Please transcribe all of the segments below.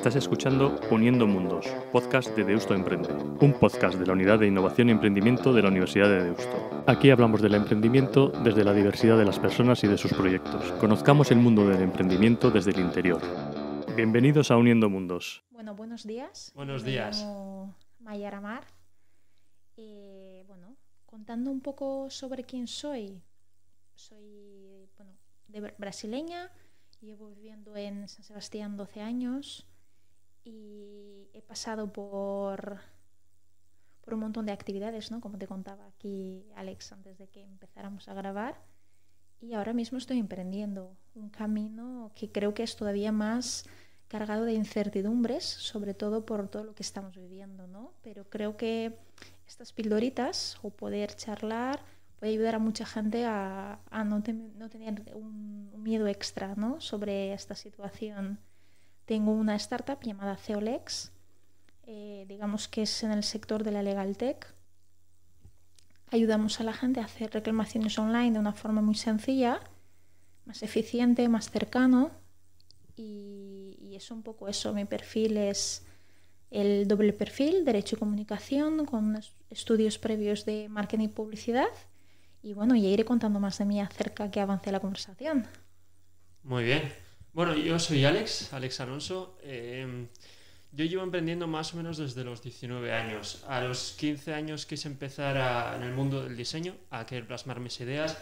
Estás escuchando Uniendo Mundos, podcast de Deusto Emprende, un podcast de la Unidad de Innovación y Emprendimiento de la Universidad de Deusto. Aquí hablamos del emprendimiento desde la diversidad de las personas y de sus proyectos. Conozcamos el mundo del emprendimiento desde el interior. Bienvenidos a Uniendo Mundos. Bueno, buenos días. Buenos Me días. Llamo Mayara Mar. Eh, bueno, contando un poco sobre quién soy. Soy, brasileña. Llevo viviendo en San Sebastián 12 años y he pasado por, por un montón de actividades, ¿no? Como te contaba aquí Alex antes de que empezáramos a grabar. Y ahora mismo estoy emprendiendo un camino que creo que es todavía más cargado de incertidumbres, sobre todo por todo lo que estamos viviendo, ¿no? Pero creo que estas pildoritas o poder charlar puede ayudar a mucha gente a, no, no, tener un, un miedo extra, ¿no? Sobre esta situación. Tengo una startup llamada Ceolex, eh, digamos que es en el sector de la legal tech. Ayudamos a la gente a hacer reclamaciones online de una forma muy sencilla, más eficiente, más cercano. Y, y es un poco eso. Mi perfil es el doble perfil, derecho y comunicación, con estudios previos de marketing y publicidad. Y bueno, ya iré contando más de mí acerca que avance la conversación. Muy bien. Bueno, yo soy Alex, Alex Alonso. Em, yo llevo emprendiendo más o menos desde los 19 años. A los 15 años quise empezar en el mundo del diseño, a querer plasmar mis ideas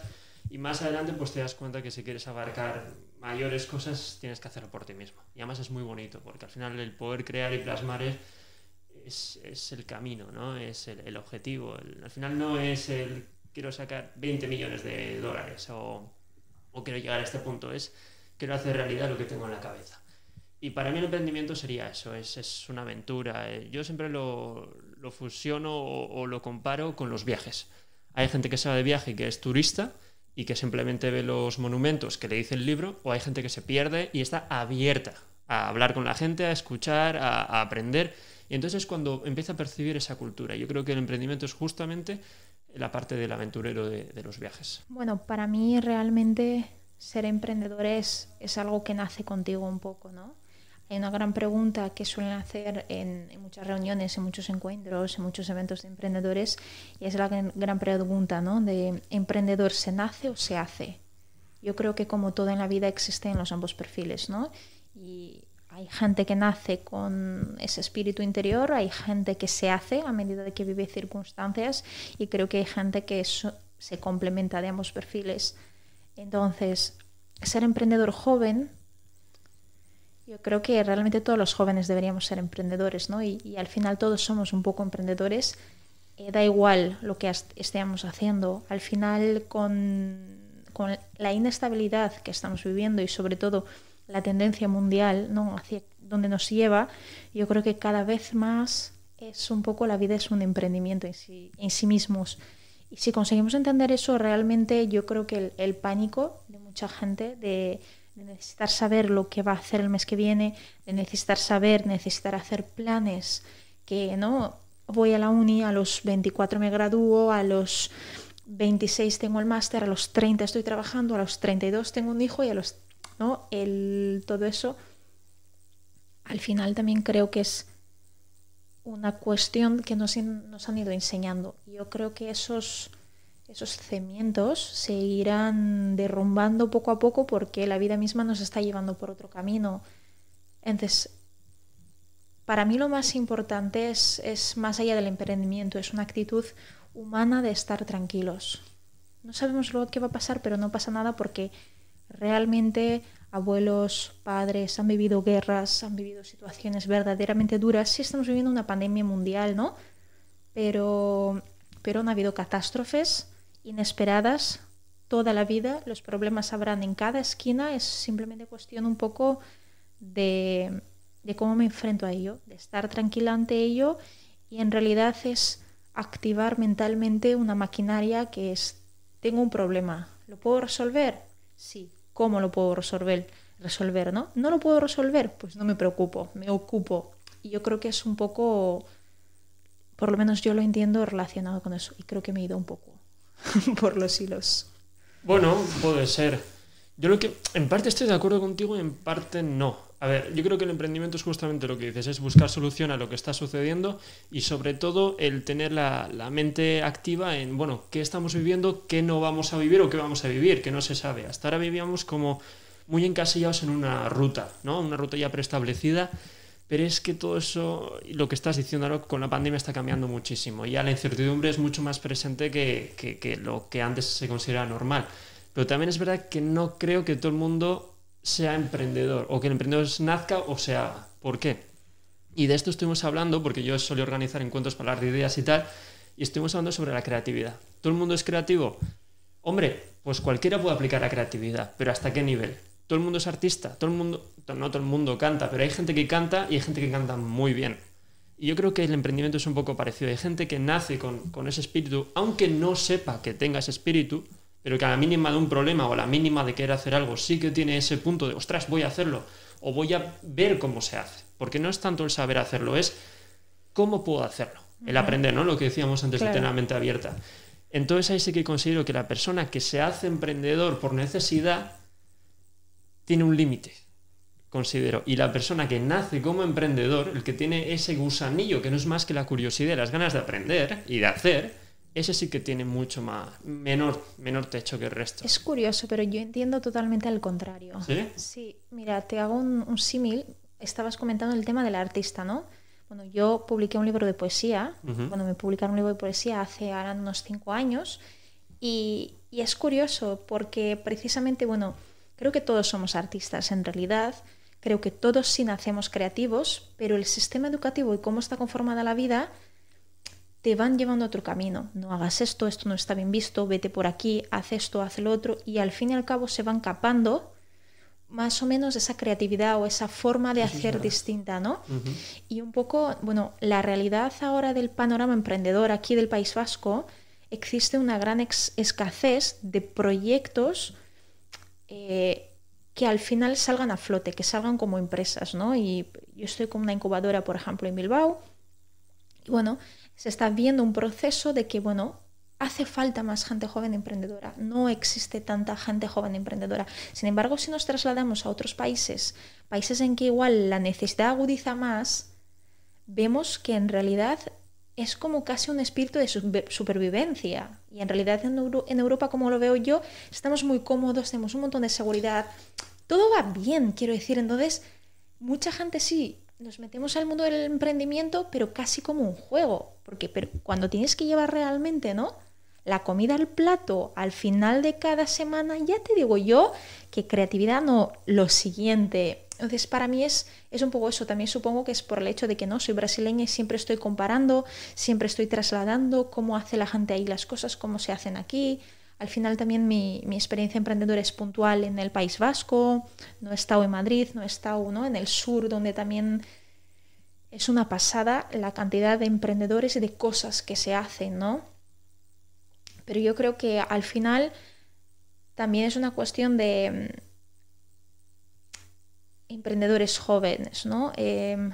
y más adelante pues te das cuenta que si quieres abarcar mayores cosas tienes que hacerlo por ti mismo. Y además es muy bonito porque al final el poder crear y plasmar es, el camino, ¿no? Es el, objetivo. al final no es el quiero sacar 20 millones de dólares o, o quiero llegar a este punto, es quiero hacer realidad lo que tengo en la cabeza. Y para mí el emprendimiento sería eso, es, es una aventura. Eh, yo siempre lo, lo fusiono o, lo comparo con los viajes. Hay gente que se va de viaje y que es turista y que simplemente ve los monumentos que le dice el libro, o hay gente que se pierde y está abierta a hablar con la gente, a escuchar, a, aprender. Y entonces es cuando empieza a percibir esa cultura. Yo creo que el emprendimiento es justamente la parte del aventurero de los viajes. Bueno, para mí realmente ser emprendedor es, algo que nace contigo un poco, ¿no? Hay una gran pregunta que suelen hacer en, muchas reuniones, en muchos encuentros, en muchos eventos de emprendedores, y es la gran, pregunta, ¿no? De emprendedor, ¿se nace o se hace? Yo creo que como todo en la vida existen los ambos perfiles, ¿no? Y hay gente que nace con ese espíritu interior, hay gente que se hace a medida de que vive circunstancias, y creo que hay gente que se complementa de ambos perfiles. Entonces, ser emprendedor joven, yo creo que realmente todos los jóvenes deberíamos ser emprendedores, ¿no? Y, al final todos somos un poco emprendedores. Eh, da igual lo que estemos haciendo. Al final, con, la inestabilidad que estamos viviendo y sobre todo la tendencia mundial, Hacia donde nos lleva, yo creo que cada vez más es un poco la vida es un emprendimiento en sí, en sí mismos. Y si conseguimos entender eso, realmente yo creo que el, pánico de mucha gente, de, necesitar saber lo que va a hacer el mes que viene, de necesitar saber, necesitar hacer planes, que no voy a la uni, a los 24 me gradúo, a los 26 tengo el máster, a los 30 estoy trabajando, a los 32 tengo un hijo y a los... ¿no? El, todo eso, al final también creo que es una cuestión que nos, han ido enseñando. Yo creo que esos, esos cimientos se irán derrumbando poco a poco porque la vida misma nos está llevando por otro camino. Entonces, para mí lo más importante es, es más allá del emprendimiento, es una actitud humana de estar tranquilos. No sabemos luego qué va a pasar, pero no pasa nada porque realmente abuelos, padres han vivido guerras, han vivido situaciones verdaderamente duras. Sí estamos viviendo una pandemia mundial, ¿no? Pero, pero han habido catástrofes inesperadas toda la vida. Los problemas habrán en cada esquina. Es simplemente cuestión un poco de, de cómo me enfrento a ello, de estar tranquila ante ello. Y en realidad es activar mentalmente una maquinaria que es, tengo un problema, ¿lo puedo resolver? Sí, ¿Cómo lo puedo resolver? resolver ¿no? No lo puedo resolver, pues no me preocupo, me ocupo. Y yo creo que es un poco, por lo menos yo lo entiendo relacionado con eso. Y creo que me he ido un poco por los hilos. Bueno, puede ser. Yo lo que, en parte estoy de acuerdo contigo y en parte no. A ver, yo creo que el emprendimiento es justamente lo que dices, es buscar solución a lo que está sucediendo y sobre todo el tener la, mente activa en, bueno, qué estamos viviendo, qué no vamos a vivir o qué vamos a vivir, que no se sabe. Hasta ahora vivíamos como muy encasillados en una ruta, ¿no? Una ruta ya preestablecida, pero es que todo eso, lo que estás diciendo ahora con la pandemia está cambiando muchísimo. Ya la incertidumbre es mucho más presente que, que lo que antes se consideraba normal. Pero también es verdad que no creo que todo el mundo sea emprendedor o que el emprendedor nazca o sea haga. ¿Por qué? Y de esto estuvimos hablando, porque yo solía organizar encuentros para hablar de ideas y tal, y estuvimos hablando sobre la creatividad. ¿Todo el mundo es creativo? Hombre, pues cualquiera puede aplicar la creatividad, pero ¿hasta qué nivel? Todo el mundo es artista, todo el mundo, no todo el mundo canta, pero hay gente que canta y hay gente que canta muy bien. Y yo creo que el emprendimiento es un poco parecido. Hay gente que nace con, con ese espíritu, aunque no sepa que tenga ese espíritu, pero que a la mínima de un problema o a la mínima de querer hacer algo sí que tiene ese punto de, ostras, voy a hacerlo o voy a ver cómo se hace. Porque no es tanto el saber hacerlo, es cómo puedo hacerlo. El aprender, ¿no? Lo que decíamos antes de tener la mente abierta. Entonces ahí sí que considero que la persona que se hace emprendedor por necesidad tiene un límite, considero. Y la persona que nace como emprendedor, el que tiene ese gusanillo, que no es más que la curiosidad, las ganas de aprender y de hacer, ese sí que tiene mucho más, menor, menor techo que el resto. Es curioso, pero yo entiendo totalmente al contrario. ¿Sí? mira, te hago un, símil. Estabas comentando el tema del artista, ¿no? Bueno, yo publiqué un libro de poesía, cuando me publicaron un libro de poesía hace ahora unos cinco años, y, y es curioso porque precisamente, bueno, creo que todos somos artistas en realidad, creo que todos sí nacemos creativos, pero el sistema educativo y cómo está conformada la vida te van llevando a otro camino. No hagas esto, esto no está bien visto, vete por aquí, haz esto, haz lo otro, y al fin y al cabo se van capando más o menos esa creatividad o esa forma de hacer distinta, ¿no? Y un poco, bueno, la realidad ahora del panorama emprendedor aquí del País Vasco, existe una gran escasez de proyectos eh, que al final salgan a flote, que salgan como empresas, ¿no? Y yo estoy con una incubadora, por ejemplo, en Bilbao, y bueno, se está viendo un proceso de que, bueno, hace falta más gente joven emprendedora, no existe tanta gente joven emprendedora. Sin embargo, si nos trasladamos a otros países, países en que igual la necesidad agudiza más, vemos que en realidad es como casi un espíritu de supervivencia. Y en realidad en, en Europa, como lo veo yo, estamos muy cómodos, tenemos un montón de seguridad, todo va bien, quiero decir. Entonces, mucha gente sí nos metemos al mundo del emprendimiento, pero casi como un juego, porque pero cuando tienes que llevar realmente, ¿no? La comida al plato al final de cada semana, ya te digo yo que creatividad no lo siguiente. Entonces, para mí es, es un poco eso. También supongo que es por el hecho de que no soy brasileña y siempre estoy comparando, siempre estoy trasladando cómo hace la gente ahí las cosas, cómo se hacen aquí, al final también mi, experiencia emprendedora es puntual en el País Vasco, no he estado en Madrid, no he estado en el sur, donde también es una pasada la cantidad de emprendedores y de cosas que se hacen, ¿no? Pero yo creo que al final también es una cuestión de mm, emprendedores jóvenes, ¿no? Em,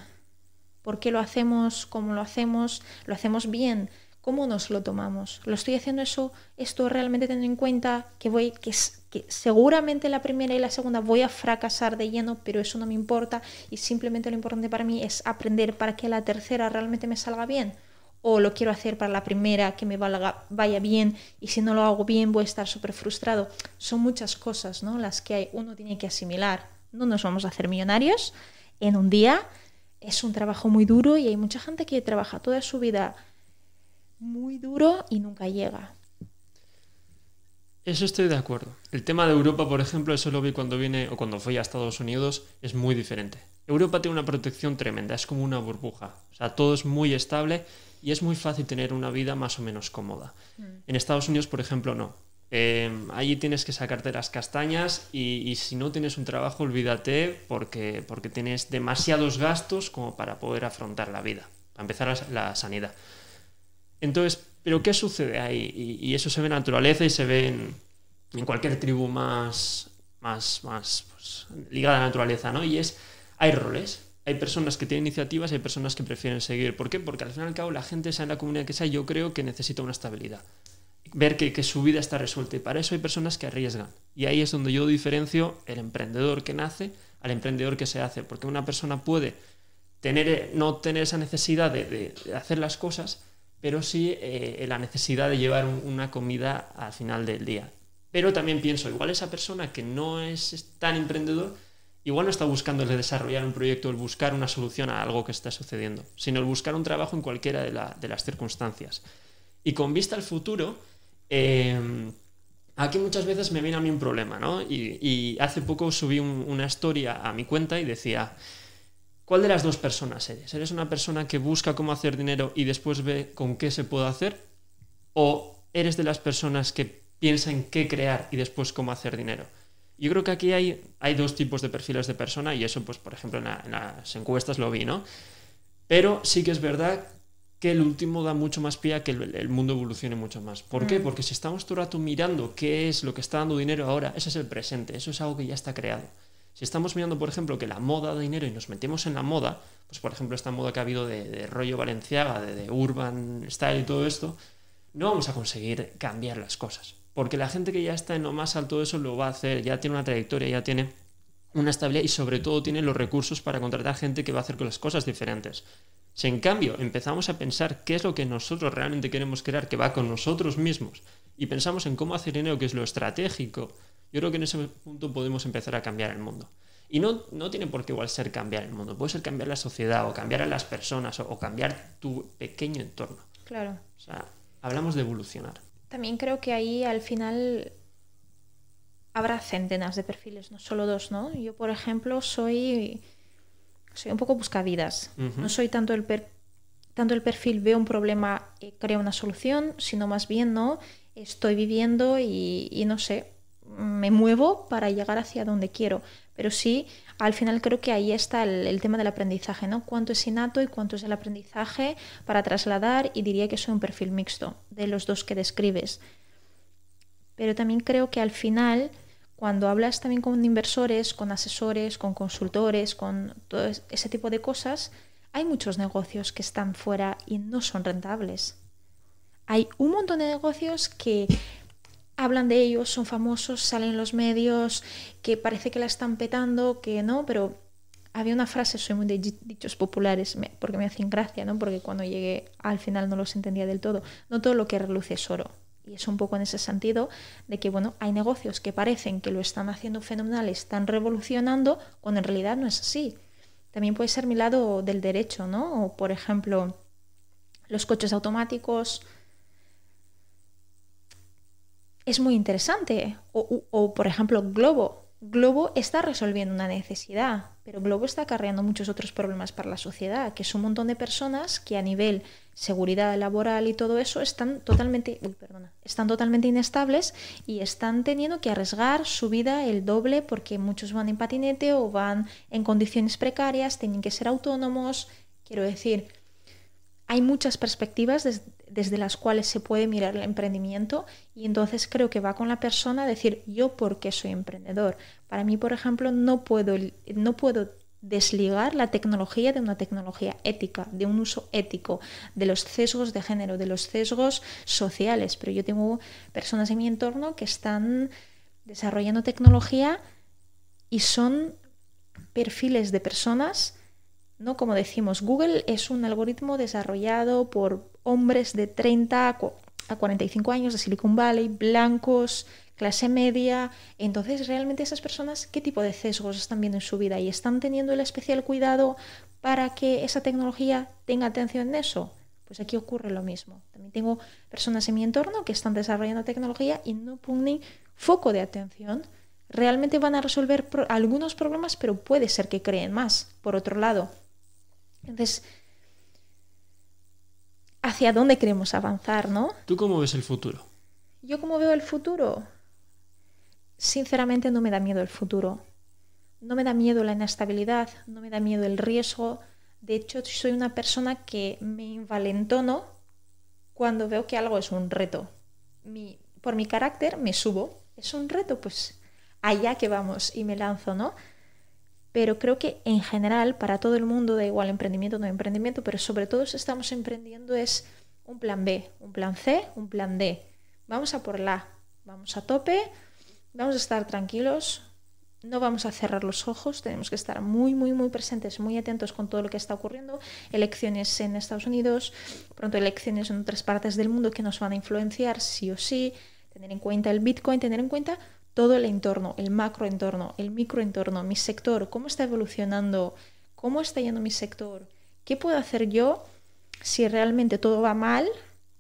¿Por qué lo hacemos? ¿Cómo lo hacemos? ¿Lo hacemos bien? ¿Cómo nos lo tomamos? ¿Lo estoy haciendo eso, esto realmente teniendo en cuenta que voy, que, que seguramente la primera y la segunda voy a fracasar de lleno, pero eso no me importa y simplemente lo importante para mí es aprender para que la tercera realmente me salga bien? o lo quiero hacer para la primera que me vaya bien y si no lo hago bien voy a estar súper frustrado. Son muchas cosas ¿no? las que hay, uno tiene que asimilar. No nos vamos a hacer millonarios en un día. Es un trabajo muy duro y hay mucha gente que trabaja toda su vida muy duro y nunca llega. Eso estoy de acuerdo. El tema de Europa, por ejemplo, eso lo vi cuando vine o cuando fui a Estados Unidos, es muy diferente. Europa tiene una protección tremenda, es como una burbuja. O sea, todo es muy estable y es muy fácil tener una vida más o menos cómoda. Mm. En Estados Unidos, por ejemplo, no. Eh, allí tienes que sacarte las castañas y, si no tienes un trabajo, olvídate porque, porque tienes demasiados gastos como para poder afrontar la vida, para empezar la sanidad. Entonces, ¿pero qué sucede ahí? Y, eso se ve en naturaleza y se ve en, cualquier tribu más, más, más pues, ligada a la naturaleza, ¿no? Y es, hay roles. Hay personas que tienen iniciativas, hay personas que prefieren seguir. ¿Por qué? Porque al final y al cabo la gente, sea en la comunidad que sea, yo creo que necesita una estabilidad. Ver que, que su vida está resuelta. Y para eso hay personas que arriesgan. Y ahí es donde yo diferencio el emprendedor que nace al emprendedor que se hace. Porque una persona puede tener, no tener esa necesidad de hacer las cosas, pero sí eh, la necesidad de llevar una comida al final del día. Pero también pienso, igual esa persona que no es tan emprendedor, igual no está buscando el desarrollar un proyecto, el buscar una solución a algo que está sucediendo, sino el buscar un trabajo en cualquiera de, las circunstancias. Y con vista al futuro, eh, aquí muchas veces me viene a mí un problema, ¿no? Y, hace poco subí una historia a mi cuenta y decía, ¿Cuál de las dos personas eres? ¿Eres una persona que busca cómo hacer dinero y después ve con qué se puede hacer? ¿O eres de las personas que piensa en qué crear y después cómo hacer dinero? Yo creo que aquí hay, hay dos tipos de perfiles de persona y eso, pues, por ejemplo, en, las encuestas lo vi, ¿no? Pero sí que es verdad que el último da mucho más pie a que el, mundo evolucione mucho más. ¿Por qué? Mm. Porque si estamos todo el rato mirando qué es lo que está dando dinero ahora, ese es el presente, eso es algo que ya está creado. Si estamos mirando, por ejemplo, que la moda da dinero y nos metemos en la moda, pues por ejemplo, esta moda que ha habido de, rollo valenciaga, de, urban style y todo esto, no vamos a conseguir cambiar las cosas. Porque la gente que ya está en lo más alto de eso lo va a hacer, ya tiene una trayectoria, ya tiene una estabilidad y sobre todo tiene los recursos para contratar gente que va a hacer con las cosas diferentes. Si en cambio empezamos a pensar qué es lo que nosotros realmente queremos crear, que va con nosotros mismos, y pensamos en cómo hacer dinero, que es lo estratégico, yo creo que en ese punto podemos empezar a cambiar el mundo. Y no, tiene por qué igual ser cambiar el mundo, puede ser cambiar la sociedad o cambiar a las personas o, cambiar tu pequeño entorno. Claro. O sea, hablamos de evolucionar. También creo que ahí al final habrá centenas de perfiles, no solo dos, ¿no? Yo, por ejemplo, soy, soy un poco buscavidas. No soy tanto el, tanto el perfil veo un problema, y eh, creo una solución, sino más bien, ¿no? Estoy viviendo y no sé, me muevo para llegar hacia donde quiero. Pero sí, al final creo que ahí está el, tema del aprendizaje, ¿no? Cuánto es innato y cuánto es el aprendizaje para trasladar y diría que soy un perfil mixto de los dos que describes. Pero también creo que al final, cuando hablas también con inversores, con asesores, con consultores, con todo ese tipo de cosas, hay muchos negocios que están fuera y no son rentables. Hay un montón de negocios que hablan de ellos, son famosos, salen en los medios, que parece que la están petando, que no, pero había una frase, soy muy de dichos populares, porque me hacen gracia, ¿no? Porque cuando llegué al final no los entendía del todo. No todo lo que reluce es oro. Y es un poco en ese sentido de que, bueno, hay negocios que parecen que lo están haciendo fenomenal, están revolucionando, cuando en realidad no es así. También puede ser mi lado del derecho, ¿no? O, por ejemplo, los coches automáticos, es muy interesante. O, por ejemplo, Globo. Globo está resolviendo una necesidad, pero Globo está acarreando muchos otros problemas para la sociedad, que es un montón de personas que a nivel seguridad laboral y todo eso están totalmente, perdona, están totalmente inestables y están teniendo que arriesgar su vida el doble porque muchos van en patinete o van en condiciones precarias, tienen que ser autónomos. Quiero decir, hay muchas perspectivas desde desde las cuales se puede mirar el emprendimiento y entonces creo que va con la persona a decir yo por qué soy emprendedor. Para mí, por ejemplo, no puedo, desligar la tecnología de una tecnología ética, de un uso ético, de los sesgos de género, de los sesgos sociales. Pero yo tengo personas en mi entorno que están desarrollando tecnología y son perfiles de personas ¿no? Como decimos, Google es un algoritmo desarrollado por hombres de 30 a 45 años de Silicon Valley, blancos, clase media. Entonces, realmente esas personas, ¿qué tipo de sesgos están viendo en su vida? ¿Y están teniendo el especial cuidado para que esa tecnología tenga atención en eso? Pues aquí ocurre lo mismo. También tengo personas en mi entorno que están desarrollando tecnología y no ponen foco de atención. Realmente van a resolver algunos problemas, pero puede ser que creen más. Por otro lado, entonces, ¿hacia dónde queremos avanzar, no? ¿Tú cómo ves el futuro? ¿Yo cómo veo el futuro? Sinceramente no me da miedo el futuro. No me da miedo la inestabilidad, no me da miedo el riesgo. De hecho, soy una persona que me invalentono cuando veo que algo es un reto. por mi carácter me subo. Es un reto, pues allá que vamos y me lanzo, ¿no? pero creo que en general para todo el mundo, da igual emprendimiento o no emprendimiento, pero sobre todo si estamos emprendiendo es un plan B, un plan C, un plan D. Vamos a por la, vamos a tope, vamos a estar tranquilos, no vamos a cerrar los ojos, tenemos que estar muy, muy, muy presentes, muy atentos con todo lo que está ocurriendo. Elecciones en Estados Unidos, pronto elecciones en otras partes del mundo que nos van a influenciar sí o sí, tener en cuenta el Bitcoin, tener en cuenta todo el entorno, el macro entorno, el micro entorno, mi sector, cómo está evolucionando, cómo está yendo mi sector, qué puedo hacer yo si realmente todo va mal,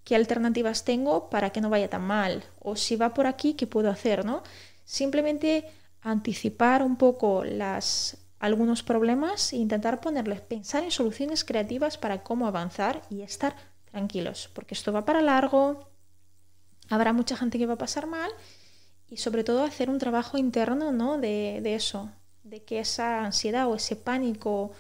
qué alternativas tengo para que no vaya tan mal, o si va por aquí, qué puedo hacer, ¿no? Simplemente anticipar un poco las, algunos problemas e intentar ponerles, pensar en soluciones creativas para cómo avanzar y estar tranquilos, porque esto va para largo, habrá mucha gente que va a pasar mal y sobre todo hacer un trabajo interno ¿no? de, eso, de que esa ansiedad o ese pánico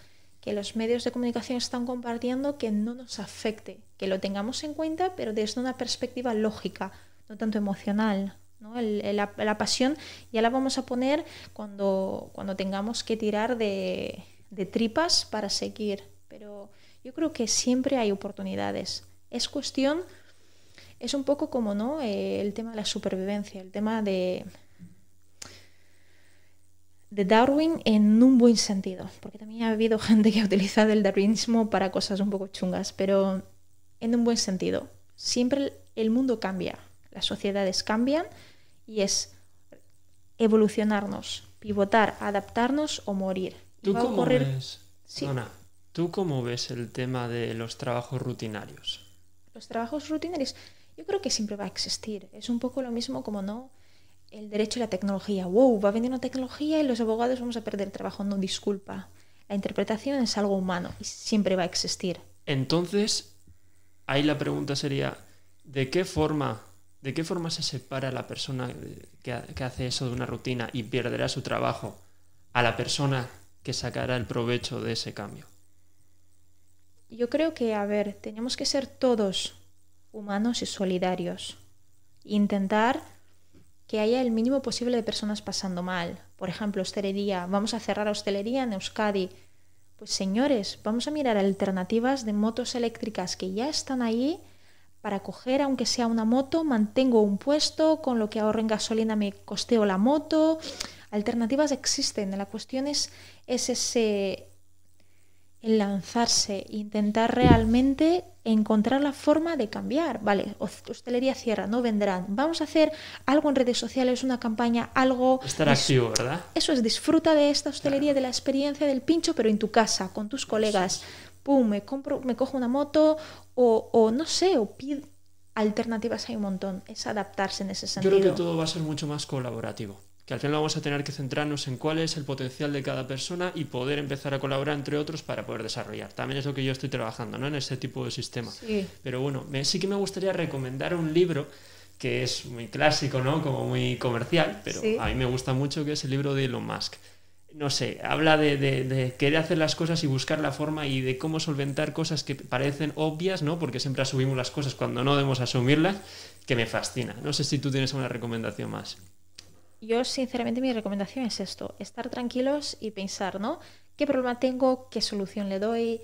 que los medios de comunicación están compartiendo, que no nos afecte, que lo tengamos en cuenta, pero desde una perspectiva lógica, no tanto emocional. la, pasión ya la vamos a poner cuando, cuando tengamos que tirar de, de tripas para seguir, pero yo creo que siempre hay oportunidades. Es cuestión es un poco como no eh, el tema de la supervivencia, el tema de, de Darwin en un buen sentido, porque también ha habido gente que ha utilizado el darwinismo para cosas un poco chungas, pero en un buen sentido. Siempre el mundo cambia, las sociedades cambian y es evolucionarnos, pivotar, adaptarnos o morir. ¿Tú cómo, ¿Tú cómo ves el tema de los trabajos rutinarios? Los trabajos rutinarios yo creo que siempre va a existir. Es un poco lo mismo como no el derecho y la tecnología. ¡Wow! Va a venir una tecnología y los abogados vamos a perder trabajo. No, disculpa. La interpretación es algo humano y siempre va a existir. Entonces, ahí la pregunta sería, ¿de qué forma, de qué forma se separa la persona que, que hace eso de una rutina y perderá su trabajo a la persona que sacará el provecho de ese cambio? Yo creo que, a ver, tenemos que ser todos humanos y solidarios. Intentar que haya el mínimo posible de personas pasando mal. Por ejemplo, hostelería. Vamos a cerrar hostelería en Euskadi. Pues señores, vamos a mirar alternativas de motos eléctricas que ya están ahí para coger, aunque sea una moto, mantengo un puesto, con lo que ahorro en gasolina me costeo la moto. Alternativas existen. La cuestión es, es ese, lanzarse, e intentar realmente encontrar la forma de cambiar. Vale, hostelería cierra, no vendrán. Vamos a hacer algo en redes sociales, una campaña, algo... Estar activo, ¿verdad? Eso es, disfruta de esta hostelería, de la experiencia del pincho, pero en tu casa, con tus colegas. Pum, me, compro, me cojo una moto o, o no sé, o pide Alternativas hay un montón, es adaptarse en ese sentido. creo que todo va a ser mucho más colaborativo que al final vamos a tener que centrarnos en cuál es el potencial de cada persona y poder empezar a colaborar entre otros para poder desarrollar. También es lo que yo estoy trabajando, ¿no? En ese tipo de sistema. Pero bueno, sí que me gustaría recomendar un libro que es muy clásico, ¿no? Como muy comercial, pero a mí me gusta mucho, que es el libro de Elon Musk. No sé, habla de, de, querer hacer las cosas y buscar la forma y de cómo solventar cosas que parecen obvias, ¿no? Porque siempre asumimos las cosas cuando no debemos asumirlas, que me fascina. No sé si tú tienes alguna recomendación más yo sinceramente mi recomendación es esto, estar tranquilos y pensar, ¿no? ¿Qué problema tengo? ¿Qué solución le doy?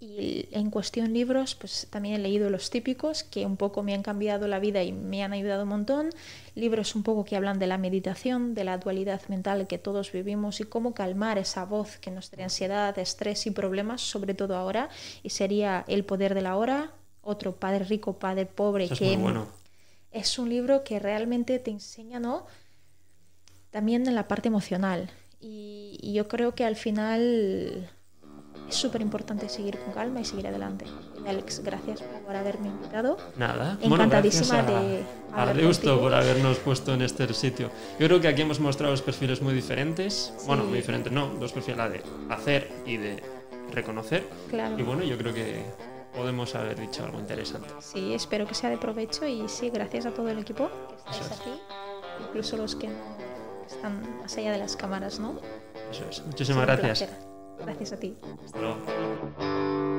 Y en cuestión libros, pues también he leído los típicos que un poco me han cambiado la vida y me han ayudado un montón. Libros un poco que hablan de la meditación, de la dualidad mental que todos vivimos y cómo calmar esa voz que nos trae ansiedad, estrés y problemas, sobre todo ahora. Y sería El poder de la hora, otro padre rico, padre pobre. que es, bueno. es un libro que realmente te enseña, ¿no? también en la parte emocional. Y, yo creo que al final es súper importante seguir con calma y seguir adelante. Alex, gracias por haberme invitado. Nada, encantadísima de. gusto por habernos puesto en este sitio. Yo creo que aquí hemos mostrado dos perfiles muy diferentes. Bueno, muy diferentes, no, dos perfiles, la de hacer y de reconocer. Y bueno, yo creo que podemos haber dicho algo interesante. Sí, espero que sea de provecho y sí, gracias a todo el equipo incluso los que han están más allá de las cámaras, ¿no? Eso es. Muchísimas gracias. Gracias a ti. Hasta luego.